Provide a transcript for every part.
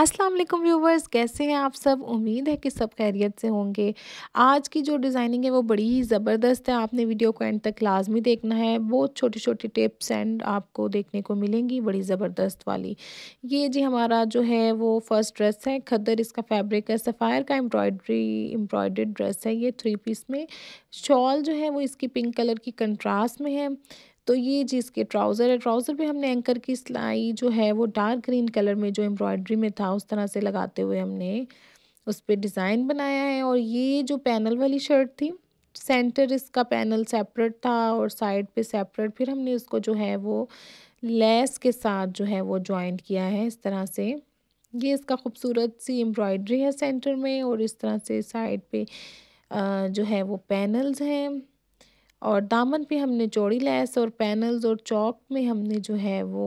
Aslam viewers कैसे हैं आप सब उम्मीद है कि सब खैरियत से होंगे आज की जो डिज़ाइनिंग है वो बड़ी ही ज़बरदस्त है आपने वीडियो को एंड तक लाजमी देखना है बहुत छोटी छोटी टिप्स एंड आपको देखने को मिलेंगी बड़ी ज़बरदस्त वाली ये जी हमारा जो है वो फर्स्ट ड्रेस है खदर इसका फैब्रिक है सफ़ायर का एम्ब्रॉयड्री एम्ब्रॉयड ड्रेस है ये थ्री पीस में शॉल जो है वो इसकी पिंक कलर की कंट्रास्ट में है तो ये जी इसके ट्राउज़र है ट्राउज़र पे हमने एंकर की सिलाई जो है वो डार्क ग्रीन कलर में जो एम्ब्रॉयड्री में था उस तरह से लगाते हुए हमने उस पर डिज़ाइन बनाया है और ये जो पैनल वाली शर्ट थी सेंटर इसका पैनल सेपरेट था और साइड पे सेपरेट फिर हमने उसको जो है वो लेस के साथ जो है वो जॉइंट किया है इस तरह से ये इसका खूबसूरत सी एम्ब्रॉयड्री है सेंटर में और इस तरह से साइड पे जो है वो पैनल्स हैं और दामन पे हमने चौड़ी लैस और पैनल्स और चौक में हमने जो है वो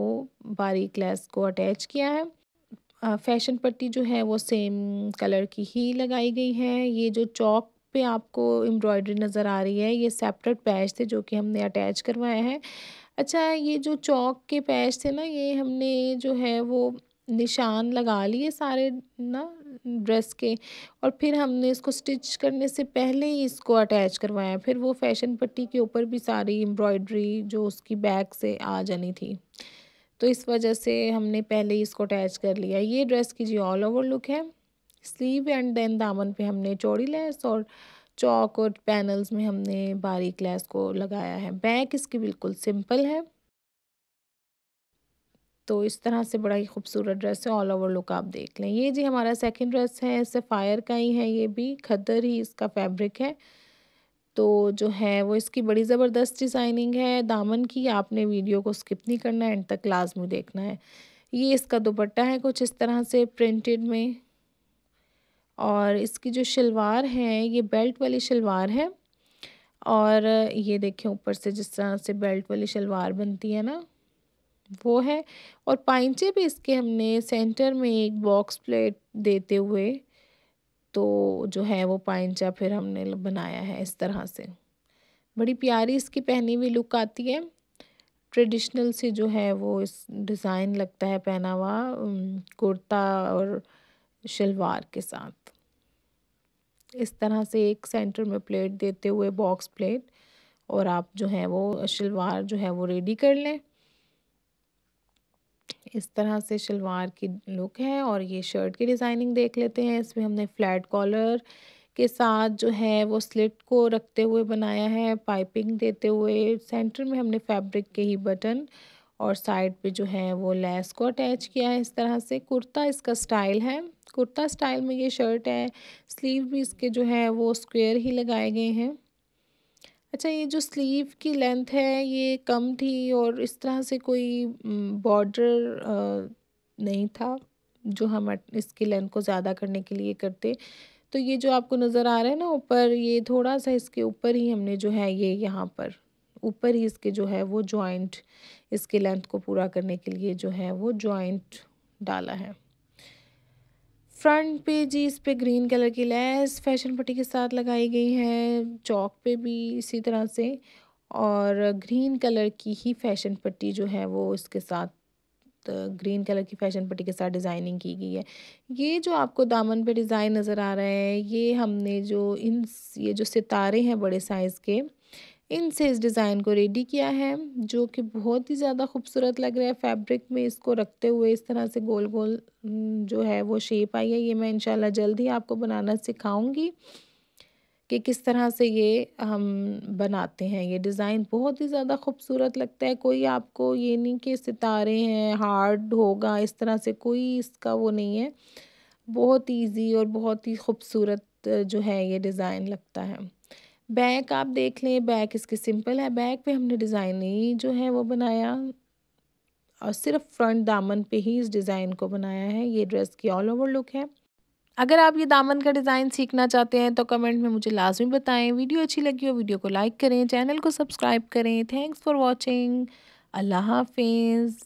बारीक लैस को अटैच किया है फैशन पट्टी जो है वो सेम कलर की ही लगाई गई है ये जो चौक पे आपको एम्ब्रॉयडरी नज़र आ रही है ये सेपरेट पैच थे जो कि हमने अटैच करवाया है अच्छा ये जो चौक के पैच थे ना ये हमने जो है वो निशान लगा लिए सारे ना ड्रेस के और फिर हमने इसको स्टिच करने से पहले ही इसको अटैच करवाया फिर वो फैशन पट्टी के ऊपर भी सारी एम्ब्रॉयड्री जो उसकी बैक से आ जानी थी तो इस वजह से हमने पहले ही इसको अटैच कर लिया ये ड्रेस की जी ऑल ओवर लुक है स्लीव एंड देन दामन पे हमने चौड़ी लैस और चौक और पैनल्स में हमने बारीक लैस को लगाया है बैक इसकी बिल्कुल सिंपल है तो इस तरह से बड़ा ही खूबसूरत ड्रेस है ऑल ओवर लुक आप देख लें ये जी हमारा सेकंड ड्रेस है सफ़ायर का ही है ये भी खदर ही इसका फैब्रिक है तो जो है वो इसकी बड़ी ज़बरदस्त डिज़ाइनिंग है दामन की आपने वीडियो को स्किप नहीं करना एंड तक लाजमी देखना है ये इसका दुपट्टा है कुछ इस तरह से प्रिंटेड में और इसकी जो शलवार है ये बेल्ट वाली शलवार है और ये देखें ऊपर से जिस तरह से बेल्ट वाली शलवार बनती है ना वो है और पाइंचे पे इसके हमने सेंटर में एक बॉक्स प्लेट देते हुए तो जो है वो पाइंचा फिर हमने बनाया है इस तरह से बड़ी प्यारी इसकी पहनी हुई लुक आती है ट्रेडिशनल से जो है वो इस डिज़ाइन लगता है पहनावा कुर्ता और शलवार के साथ इस तरह से एक सेंटर में प्लेट देते हुए बॉक्स प्लेट और आप जो है वो शलवार जो है वो रेडी कर लें इस तरह से शलवार की लुक है और ये शर्ट की डिज़ाइनिंग देख लेते हैं इसमें हमने फ्लैट कॉलर के साथ जो है वो स्लिट को रखते हुए बनाया है पाइपिंग देते हुए सेंटर में हमने फैब्रिक के ही बटन और साइड पे जो है वो लेस को अटैच किया है इस तरह से कुर्ता इसका स्टाइल है कुर्ता स्टाइल में ये शर्ट है स्लीव भी इसके जो है वो स्क्वेयर ही लगाए गए हैं अच्छा ये जो स्लीव की लेंथ है ये कम थी और इस तरह से कोई बॉर्डर नहीं था जो हम इसकी लेंथ को ज़्यादा करने के लिए करते तो ये जो आपको नज़र आ रहा है ना ऊपर ये थोड़ा सा इसके ऊपर ही हमने जो है ये यहाँ पर ऊपर ही इसके जो है वो जॉइंट इसके लेंथ को पूरा करने के लिए जो है वो जॉइंट डाला है फ्रंट पे जी इस पे ग्रीन कलर की लेस फैशन पट्टी के साथ लगाई गई है चौक पे भी इसी तरह से और ग्रीन कलर की ही फैशन पट्टी जो है वो इसके साथ ग्रीन कलर की फैशन पट्टी के साथ डिज़ाइनिंग की गई है ये जो आपको दामन पे डिज़ाइन नज़र आ रहा है ये हमने जो इन ये जो सितारे हैं बड़े साइज़ के इनसे इस डिज़ाइन को रेडी किया है जो कि बहुत ही ज़्यादा खूबसूरत लग रहा है फैब्रिक में इसको रखते हुए इस तरह से गोल गोल जो है वो शेप आई है ये मैं इनशाला जल्द ही आपको बनाना सिखाऊंगी कि किस तरह से ये हम बनाते हैं ये डिज़ाइन बहुत ही ज़्यादा खूबसूरत लगता है कोई आपको ये नहीं कि सितारे हैं हार्ड होगा इस तरह से कोई इसका वो नहीं है बहुत ईजी और बहुत ही खूबसूरत जो है ये डिज़ाइन लगता है बैक आप देख लें बैक इसके सिंपल है बैक पे हमने डिज़ाइन ही जो है वो बनाया और सिर्फ फ्रंट दामन पे ही इस डिज़ाइन को बनाया है ये ड्रेस की ऑल ओवर लुक है अगर आप ये दामन का डिज़ाइन सीखना चाहते हैं तो कमेंट में मुझे लाजमी बताएं वीडियो अच्छी लगी हो वीडियो को लाइक करें चैनल को सब्सक्राइब करें थैंक्स फॉर वॉचिंग अल्लाह हाफिज़